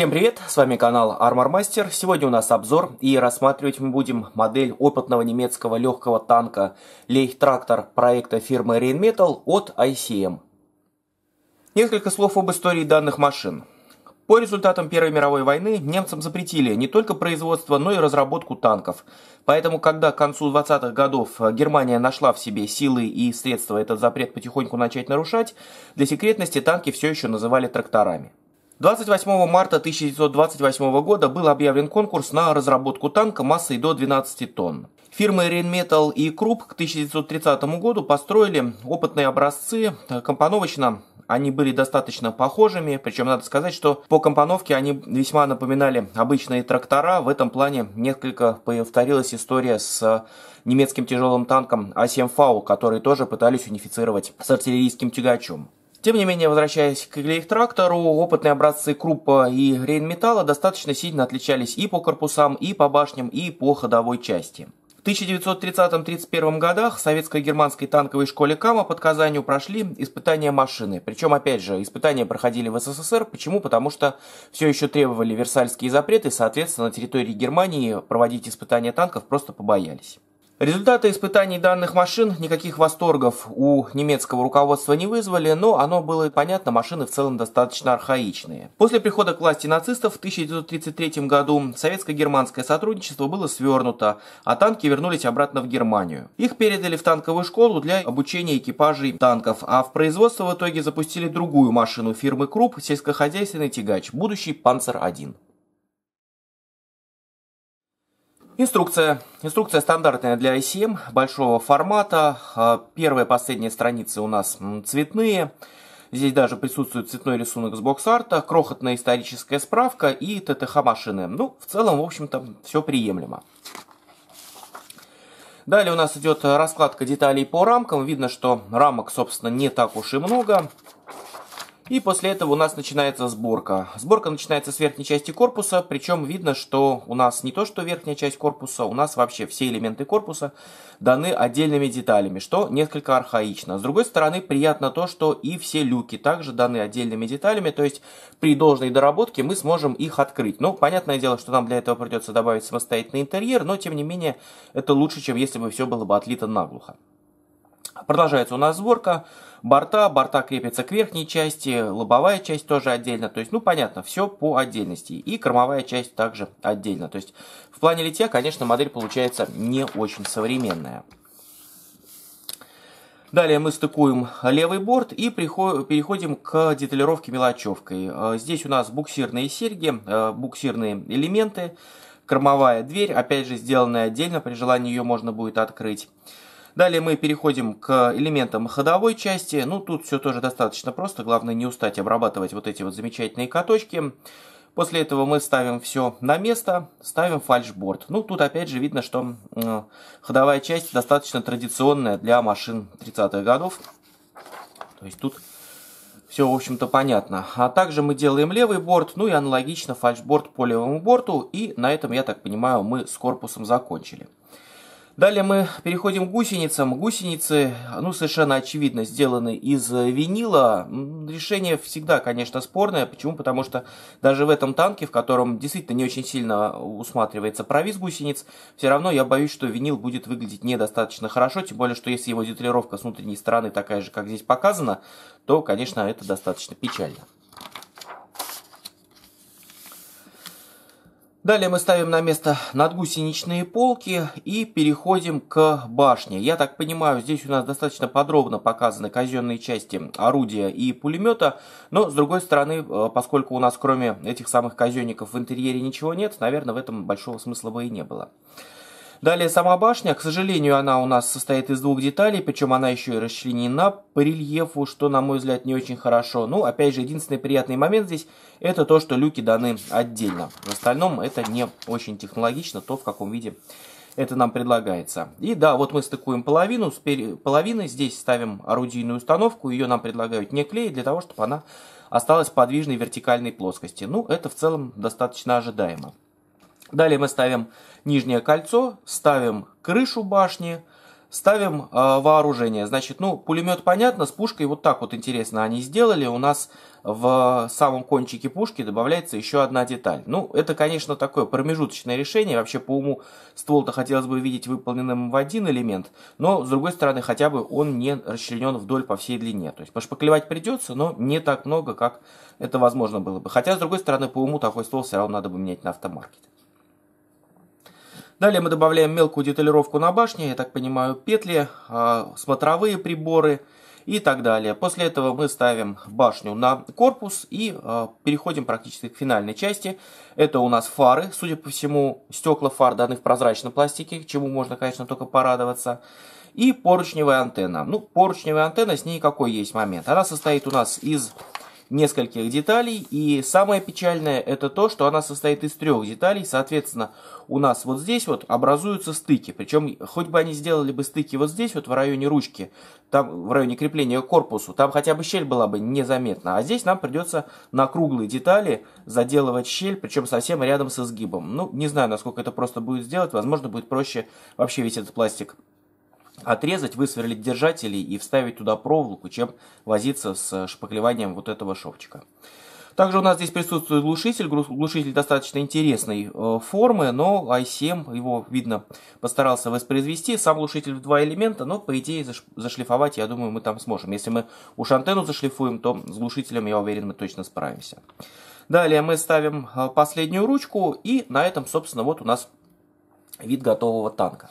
Всем привет, с вами канал Armor Master. Сегодня у нас обзор и рассматривать мы будем модель опытного немецкого легкого танка Лейхтрактор проекта фирмы Rainmetal от ICM. Несколько слов об истории данных машин. По результатам Первой мировой войны немцам запретили не только производство, но и разработку танков. Поэтому, когда к концу 20-х годов Германия нашла в себе силы и средства этот запрет потихоньку начать нарушать, для секретности танки все еще называли тракторами. 28 марта 1928 года был объявлен конкурс на разработку танка массой до 12 тонн. Фирмы Rheinmetall и Krupp к 1930 году построили опытные образцы э, компоновочно они были достаточно похожими, причем надо сказать, что по компоновке они весьма напоминали обычные трактора. В этом плане несколько повторилась история с э, немецким тяжелым танком А7 v который тоже пытались унифицировать с артиллерийским тягачом. Тем не менее, возвращаясь к игле их трактору, опытные образцы Круппа и Рейнметалла достаточно сильно отличались и по корпусам, и по башням, и по ходовой части. В 1930-31 годах в советско-германской танковой школе КАМА под Казанью прошли испытания машины. Причем, опять же, испытания проходили в СССР. Почему? Потому что все еще требовали версальские запреты, соответственно, на территории Германии проводить испытания танков просто побоялись. Результаты испытаний данных машин никаких восторгов у немецкого руководства не вызвали, но оно было понятно, машины в целом достаточно архаичные. После прихода к власти нацистов в 1933 году советско-германское сотрудничество было свернуто, а танки вернулись обратно в Германию. Их передали в танковую школу для обучения экипажей танков, а в производство в итоге запустили другую машину фирмы Круп, сельскохозяйственный тягач, будущий «Панцер-1». Инструкция. Инструкция стандартная для ICM, большого формата. А, Первая и последняя страницы у нас цветные. Здесь даже присутствует цветной рисунок с бокс-арта, крохотная историческая справка и ТТХ машины. Ну, в целом, в общем-то, все приемлемо. Далее у нас идет раскладка деталей по рамкам. Видно, что рамок, собственно, не так уж и много. И после этого у нас начинается сборка. Сборка начинается с верхней части корпуса, причем видно, что у нас не то, что верхняя часть корпуса, у нас вообще все элементы корпуса даны отдельными деталями, что несколько архаично. С другой стороны, приятно то, что и все люки также даны отдельными деталями, то есть при должной доработке мы сможем их открыть. Ну, понятное дело, что нам для этого придется добавить самостоятельный интерьер, но тем не менее это лучше, чем если бы все было бы отлито наглухо. Продолжается у нас сборка борта, борта крепятся к верхней части, лобовая часть тоже отдельно, то есть, ну, понятно, все по отдельности, и кормовая часть также отдельно, то есть, в плане литья, конечно, модель получается не очень современная. Далее мы стыкуем левый борт и переходим к деталировке мелочевкой. Э, здесь у нас буксирные серьги, э, буксирные элементы, кормовая дверь, опять же, сделанная отдельно, при желании ее можно будет открыть. Далее мы переходим к элементам ходовой части. Ну, тут все тоже достаточно просто. Главное не устать обрабатывать вот эти вот замечательные каточки. После этого мы ставим все на место, ставим фальшборд. Ну, тут опять же видно, что э, ходовая часть достаточно традиционная для машин 30-х годов. То есть тут все, в общем-то, понятно. А также мы делаем левый борт, ну и аналогично фальшборд по левому борту. И на этом, я так понимаю, мы с корпусом закончили. Далее мы переходим к гусеницам. Гусеницы, ну, совершенно очевидно, сделаны из э, винила. Решение всегда, конечно, спорное. Почему? Потому что даже в этом танке, в котором действительно не очень сильно э, усматривается провис гусениц, все равно я боюсь, что винил будет выглядеть недостаточно хорошо. Тем более, что если его детрировка с внутренней стороны такая же, как здесь показано, то, конечно, это достаточно печально. Далее мы ставим на место надгусеничные полки и переходим к башне. Я так понимаю, здесь у нас достаточно подробно показаны казенные части орудия и пулемета, но с другой стороны, э, поскольку у нас кроме этих самых казенников в интерьере ничего нет, наверное, в этом большого смысла бы и не было. Далее сама башня, к сожалению, она у нас состоит из двух деталей, причем она еще и расчленена по рельефу, что, на мой взгляд, не очень хорошо. Ну, опять же, единственный приятный момент здесь, это то, что люки даны отдельно. В остальном это не очень технологично, то, в каком виде это нам предлагается. И да, вот мы стыкуем половину, с половины здесь ставим орудийную установку, ее нам предлагают не клеить, для того, чтобы она осталась в подвижной вертикальной плоскости. Ну, это в целом достаточно ожидаемо. Далее мы ставим нижнее кольцо, ставим крышу башни, ставим э, вооружение. Значит, ну, пулемет понятно, с пушкой вот так вот интересно они сделали. У нас в самом кончике пушки добавляется еще одна деталь. Ну, это, конечно, такое промежуточное решение. Вообще, по уму ствол-то хотелось бы видеть выполненным в один элемент, но, с другой стороны, хотя бы он не расчленен вдоль по всей длине. То есть, пошпаклевать придется, но не так много, как это возможно было бы. Хотя, с другой стороны, по уму такой ствол все равно надо бы менять на автомаркете. Далее мы добавляем мелкую деталировку на башне, я так понимаю, петли, а, смотровые приборы и так далее. После этого мы ставим башню на корпус и а, переходим практически к финальной части. Это у нас фары, судя по всему, стекла фар даны в прозрачном пластике, чему можно, конечно, только порадоваться. И поручневая антенна. Ну, поручневая антенна, с ней какой есть момент. Она состоит у нас из нескольких деталей. И самое печальное это то, что она состоит из трех деталей. Соответственно, у нас вот здесь вот образуются стыки. Причем, хоть бы они сделали бы стыки вот здесь, вот в районе ручки, там в районе крепления корпусу, там хотя бы щель была бы незаметна. А здесь нам придется на круглые детали заделывать щель, причем совсем рядом с изгибом. Ну, не знаю, насколько это просто будет сделать. Возможно, будет проще вообще весь этот пластик отрезать, высверлить держатели и вставить туда проволоку, чем возиться с э, шпаклеванием вот этого шовчика. Также у нас здесь присутствует глушитель. Глушитель достаточно интересной э, формы, но i7 его, видно, постарался воспроизвести. Сам глушитель в два элемента, но, по идее, зашлифовать, я думаю, мы там сможем. Если мы уж антенну зашлифуем, то с глушителем, я уверен, мы точно справимся. Далее мы ставим э, последнюю ручку, и на этом, собственно, вот у нас вид готового танка.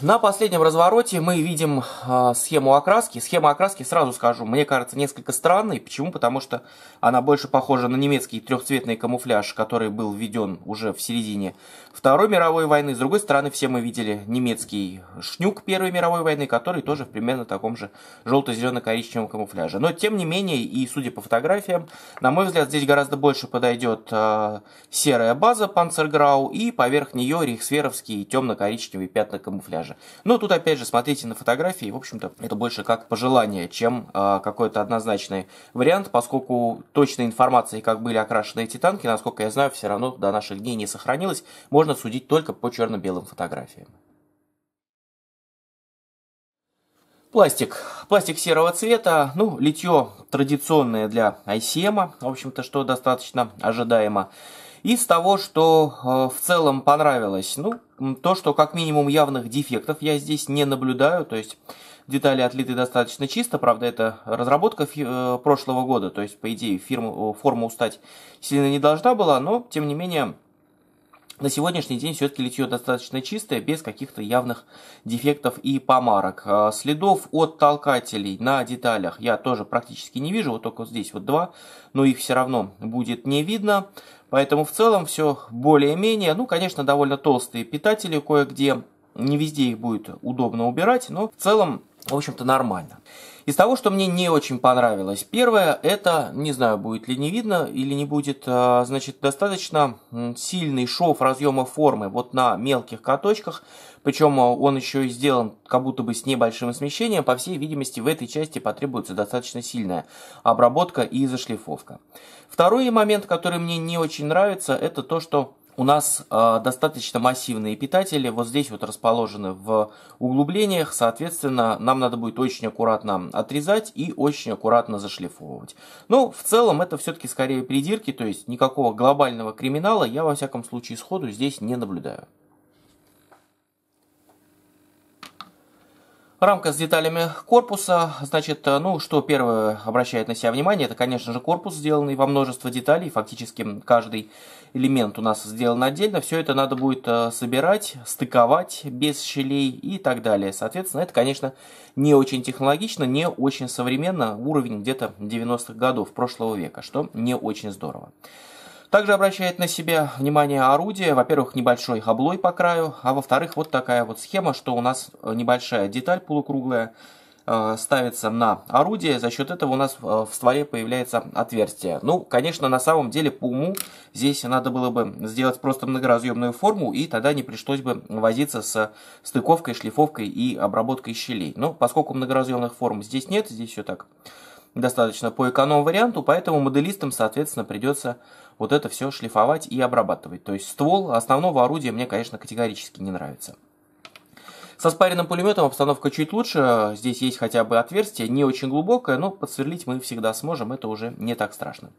На последнем развороте мы видим э, схему окраски. Схема окраски, сразу скажу, мне кажется несколько странной. Почему? Потому что она больше похожа на немецкий трехцветный камуфляж, который был введен уже в середине Второй мировой войны. С другой стороны, все мы видели немецкий шнюк Первой мировой войны, который тоже в примерно таком же желто-зелено-коричневом камуфляже. Но, тем не менее, и судя по фотографиям, на мой взгляд, здесь гораздо больше подойдет э, а, серая база Панцерграу и поверх нее рейхсверовские темно-коричневые пятна камуфляжа продажи. Но тут опять же смотрите на фотографии, в общем-то это больше как пожелание, чем э, какой-то однозначный вариант, поскольку точной информации, как были окрашены эти танки, насколько я знаю, все равно до наших дней не сохранилось, можно судить только по черно-белым фотографиям. Пластик. Пластик серого цвета, ну, литье традиционное для ICM, в общем-то, что достаточно ожидаемо. Из того, что э, в целом понравилось, ну, то, что как минимум явных дефектов я здесь не наблюдаю, то есть детали отлиты достаточно чисто, правда это разработка э, прошлого года, то есть по идее фирма, э, форма устать сильно не должна была, но тем не менее на сегодняшний день все-таки литье достаточно чистое, без каких-то явных дефектов и помарок. А следов от толкателей на деталях я тоже практически не вижу, вот только вот здесь вот два, но их все равно будет не видно. Поэтому в целом все более-менее, ну, конечно, довольно толстые питатели кое-где. Не везде их будет удобно убирать, но в целом, в общем-то, нормально. Из того, что мне не очень понравилось, первое, это, не знаю, будет ли не видно или не будет, а, значит, достаточно сильный шов разъема формы вот на мелких каточках, причем э, он еще и сделан как будто бы с небольшим смещением. По всей видимости, в этой части потребуется достаточно сильная обработка и зашлифовка. Второй момент, который мне не очень нравится, это то, что у нас э, достаточно массивные питатели, вот здесь вот расположены в углублениях, соответственно, нам надо будет очень аккуратно отрезать и очень аккуратно зашлифовывать. Но ну, в целом это все-таки скорее придирки, то есть никакого глобального криминала я во всяком случае сходу здесь не наблюдаю. Рамка с деталями корпуса, значит, э, ну, что первое обращает на себя внимание, это, конечно же, корпус, сделанный во множество деталей, фактически каждый элемент у нас сделан отдельно, все это надо будет э, собирать, стыковать без щелей и так далее. Соответственно, это, конечно, не очень технологично, не очень современно, уровень где-то 90-х годов прошлого века, что не очень здорово. Также обращает на себя внимание орудие. Во-первых, небольшой облой по краю, а во-вторых, вот такая вот схема, что у нас э, небольшая деталь полукруглая э, ставится на орудие, за счет этого у нас э, в стволе появляется отверстие. Ну, конечно, на самом деле по уму здесь надо было бы сделать просто многоразъемную форму, и тогда не пришлось бы возиться с стыковкой, шлифовкой и обработкой щелей. Но поскольку многоразъемных форм здесь нет, здесь все так достаточно по эконом-варианту, поэтому моделистам, соответственно, придется вот это все шлифовать и обрабатывать. То есть ствол основного орудия мне, конечно, категорически не нравится. Со спаренным пулеметом обстановка чуть лучше, здесь есть хотя бы отверстие, не очень глубокое, но подсверлить мы всегда сможем, это уже не так страшно.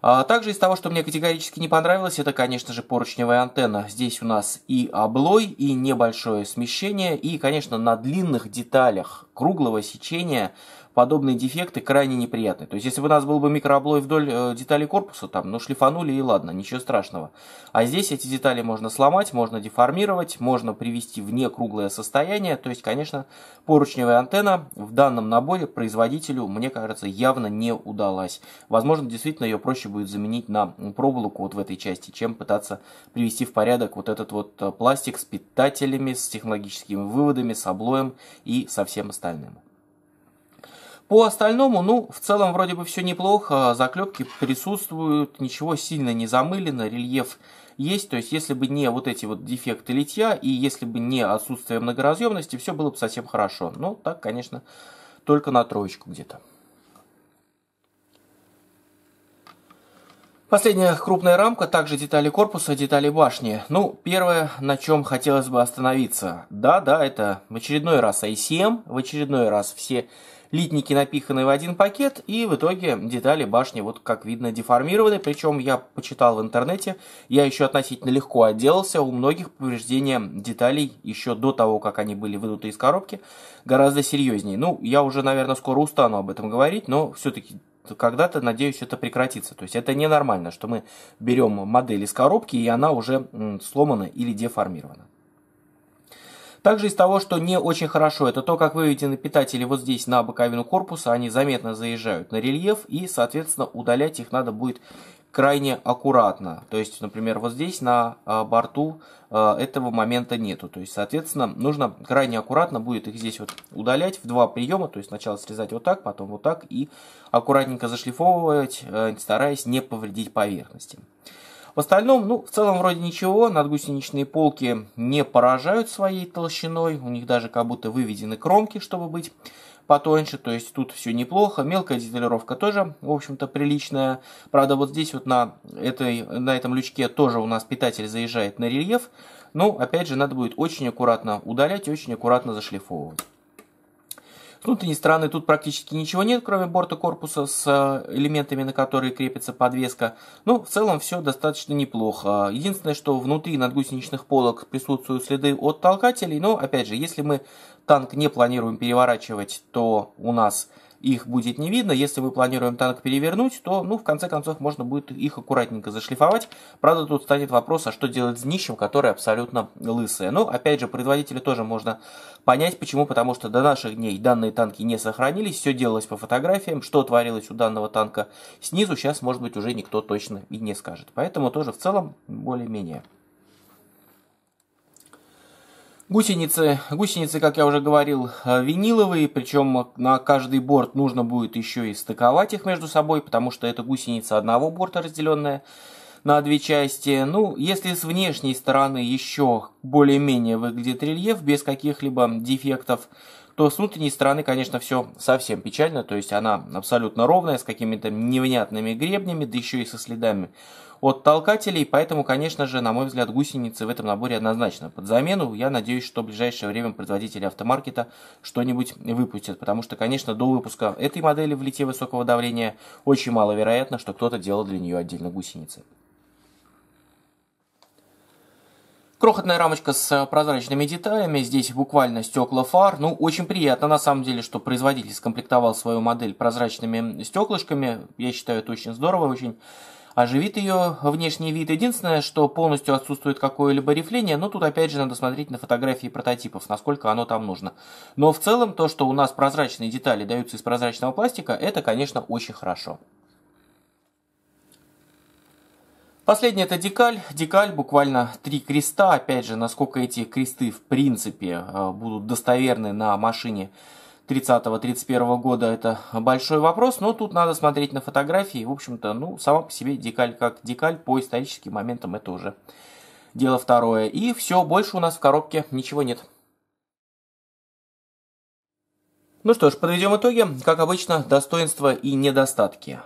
А также из того, что мне категорически не понравилось, это, конечно же, поручневая антенна. Здесь у нас и облой, и небольшое смещение, и, конечно, на длинных деталях круглого сечения подобные дефекты крайне неприятны. То есть, если бы у нас был бы микрооблой вдоль э, детали корпуса, там, ну, шлифанули и ладно, ничего страшного. А здесь эти детали можно сломать, можно деформировать, можно привести в некруглое состояние. То есть, конечно, поручневая антенна в данном наборе производителю, мне кажется, явно не удалась. Возможно, действительно ее проще будет заменить на проволоку вот в этой части, чем пытаться привести в порядок вот этот вот э, пластик с питателями, с технологическими выводами, с облоем и со всем остальным. По остальному, ну, в целом вроде бы все неплохо, заклепки присутствуют, ничего сильно не замылено, рельеф есть, то есть если бы не вот эти вот дефекты литья и если бы не отсутствие многоразъемности, все было бы совсем хорошо. Но ну, так, конечно, только на троечку где-то. Последняя крупная рамка, также детали корпуса, детали башни. Ну, первое, на чем хотелось бы остановиться. Да, да, это в очередной раз ICM, в очередной раз все литники напиханы в один пакет, и в итоге детали башни, вот как видно, деформированы. Причем я почитал в интернете, я еще относительно легко отделался, у многих повреждения деталей еще до того, как они были вынуты из коробки, гораздо серьезнее. Ну, я уже, наверное, скоро устану об этом говорить, но все-таки когда-то, надеюсь, это прекратится. То есть это ненормально, что мы берем модель из коробки, и она уже сломана или деформирована. Также из того, что не очень хорошо, это то, как вы выведены питатели вот здесь на боковину корпуса, они заметно заезжают на рельеф и, соответственно, удалять их надо будет крайне аккуратно. То есть, например, вот здесь на а, борту а, этого момента нету. То есть, соответственно, нужно крайне аккуратно будет их здесь вот удалять в два приема. То есть, сначала срезать вот так, потом вот так и аккуратненько зашлифовывать, э, стараясь не повредить поверхности. В остальном, ну, в целом вроде ничего, надгусеничные полки не поражают своей толщиной, у них даже как будто выведены кромки, чтобы быть потоньше, то есть тут все неплохо, мелкая деталировка тоже, в общем-то, приличная. Правда, вот здесь вот на, этой, на этом лючке тоже у нас питатель заезжает на рельеф, но, ну, опять же, надо будет очень аккуратно удалять и очень аккуратно зашлифовывать. С внутренней стороны тут практически ничего нет, кроме борта корпуса с э, элементами, на которые крепится подвеска. Ну, в целом все достаточно неплохо. Единственное, что внутри надгусеничных полок присутствуют следы от толкателей. Но опять же, если мы танк не планируем переворачивать, то у нас их будет не видно. Если мы планируем танк перевернуть, то, ну, в конце концов, можно будет их аккуратненько зашлифовать. Правда, тут станет вопрос, а что делать с днищем, которое абсолютно лысое. Ну, опять же, производителя тоже можно понять, почему, потому что до наших дней данные танки не сохранились, все делалось по фотографиям, что творилось у данного танка снизу, сейчас, может быть, уже никто точно и не скажет. Поэтому тоже в целом более-менее. Гусеницы, гусеницы, как я уже говорил, э, виниловые, причем на каждый борт нужно будет еще и стыковать их между собой, потому что это гусеница одного борта, разделенная на две части. Ну, если с внешней стороны еще более-менее выглядит рельеф без каких-либо дефектов, то с внутренней стороны, конечно, все совсем печально, то есть она абсолютно ровная, с какими-то невнятными гребнями, да еще и со следами от толкателей, поэтому, конечно же, на мой взгляд, гусеницы в этом наборе однозначно под замену. Я надеюсь, что в ближайшее время производители автомаркета что-нибудь выпустят, потому что, конечно, до выпуска этой модели в лите высокого давления очень маловероятно, что кто-то делал для нее отдельно гусеницы. Крохотная рамочка с прозрачными деталями, здесь буквально стекла фар. Ну, очень приятно на самом деле, что производитель скомплектовал свою модель прозрачными стеклышками. Я считаю, это очень здорово, очень Оживит ее внешний вид. Единственное, что полностью отсутствует какое-либо рифление, но тут опять же надо смотреть на фотографии прототипов, насколько оно там нужно. Но в целом то, что у нас прозрачные детали даются из прозрачного пластика, это, конечно, очень хорошо. Последняя это декаль. Декаль буквально три креста. Опять же, насколько эти кресты в принципе э, будут достоверны на машине, 30-31 года это большой вопрос, но тут надо смотреть на фотографии. В общем-то, ну, сама по себе декаль как декаль по историческим моментам это уже дело второе. И все, больше у нас в коробке ничего нет. Ну что ж, подведем итоги. Как обычно, достоинства и недостатки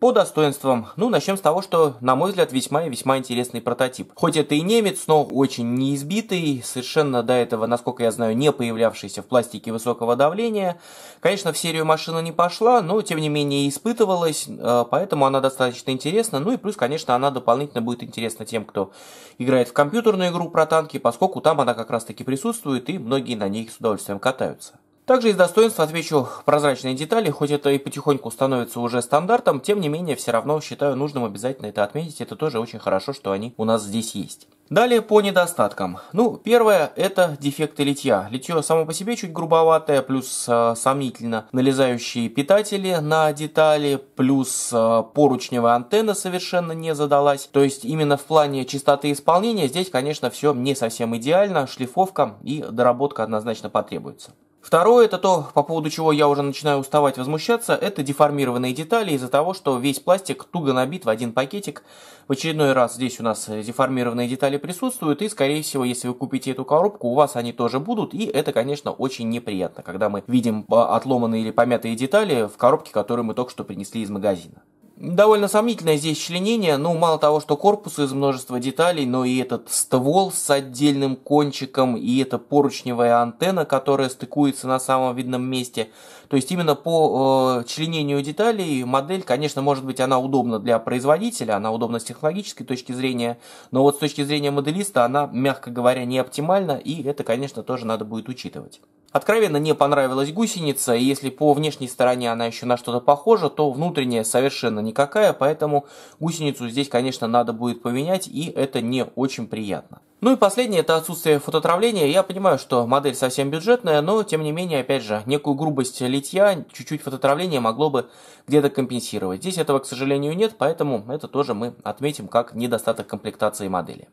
по достоинствам, ну, начнем с того, что, на мой взгляд, весьма и весьма интересный прототип. Хоть это и немец, но очень неизбитый, совершенно до этого, насколько я знаю, не появлявшийся в пластике высокого давления. Конечно, в серию машина не пошла, но, тем не менее, испытывалась, э, поэтому она достаточно интересна. Ну и плюс, конечно, она дополнительно будет интересна тем, кто играет в компьютерную игру про танки, поскольку там она как раз-таки присутствует, и многие на ней с удовольствием катаются. Также из достоинств отвечу прозрачные детали, хоть это и потихоньку становится уже стандартом, тем не менее все равно считаю нужным обязательно это отметить, это тоже очень хорошо, что они у нас здесь есть. Далее по недостаткам. Ну, первое это дефекты литья. Литье само по себе чуть грубоватое, плюс э, сомнительно налезающие питатели на детали, плюс э, поручневая антенна совершенно не задалась. То есть именно в плане чистоты исполнения здесь, конечно, все не совсем идеально, шлифовка и доработка однозначно потребуется. Второе, это то, по поводу чего я уже начинаю уставать возмущаться, это деформированные детали из-за того, что весь пластик туго набит в один пакетик. В очередной раз здесь у нас деформированные детали присутствуют, и, скорее всего, если вы купите эту коробку, у вас они тоже будут, и это, конечно, очень неприятно, когда мы видим а, отломанные или помятые детали в коробке, которую мы только что принесли из магазина. Довольно сомнительное здесь членение, ну мало того, что корпус из множества деталей, но и этот ствол с отдельным кончиком, и эта поручневая антенна, которая стыкуется на самом видном месте. То есть именно по э, членению деталей модель, конечно, может быть, она удобна для производителя, она удобна с технологической точки зрения, но вот с точки зрения моделиста она, мягко говоря, не оптимальна, и это, конечно, тоже надо будет учитывать. Откровенно не понравилась гусеница, и если по внешней стороне она еще на что-то похожа, то внутренняя совершенно никакая, поэтому гусеницу здесь, конечно, надо будет поменять, и это не очень приятно. Ну и последнее, это отсутствие фототравления. Я понимаю, что модель совсем бюджетная, но тем не менее, опять же, некую грубость литья, чуть-чуть фототравления могло бы где-то компенсировать. Здесь этого, к сожалению, нет, поэтому это тоже мы отметим как недостаток комплектации модели.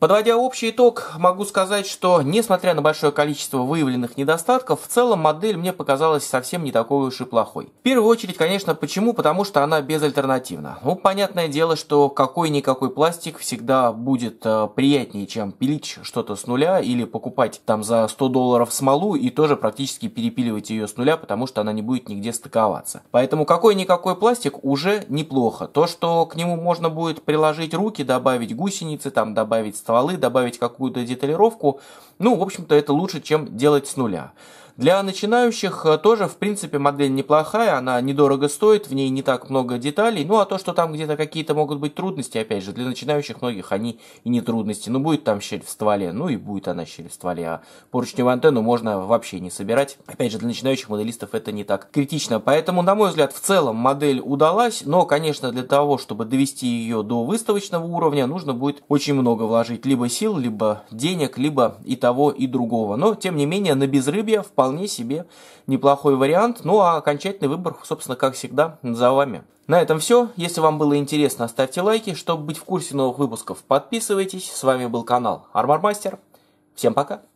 Подводя общий итог, могу сказать, что, несмотря на большое количество выявленных недостатков, в целом модель мне показалась совсем не такой уж и плохой. В первую очередь, конечно, почему? Потому что она безальтернативна. Ну, понятное дело, что какой-никакой пластик всегда будет э, приятнее, чем пилить что-то с нуля или покупать там за 100 долларов смолу и тоже практически перепиливать ее с нуля, потому что она не будет нигде стыковаться. Поэтому какой-никакой пластик уже неплохо. То, что к нему можно будет приложить руки, добавить гусеницы, там добавить стволы, добавить какую-то деталировку. Ну, в общем-то, это лучше, чем делать с нуля. Для начинающих э, тоже, в принципе, модель неплохая, она недорого стоит, в ней не так много деталей. Ну, а то, что там где-то какие-то могут быть трудности, опять же, для начинающих многих они и не трудности. Ну, будет там щель в стволе, ну и будет она щель в стволе, а поручневую антенну можно вообще не собирать. Опять же, для начинающих моделистов это не так критично. Поэтому, на мой взгляд, в целом модель удалась, но, конечно, для того, чтобы довести ее до выставочного уровня, нужно будет очень много вложить либо сил, либо денег, либо и того, и другого. Но, тем не менее, на безрыбье вполне вполне себе неплохой вариант. Ну а окончательный выбор, собственно, как всегда, за вами. На этом все. Если вам было интересно, ставьте лайки. Чтобы быть в курсе новых выпусков, подписывайтесь. С вами был канал Армормастер. Всем пока!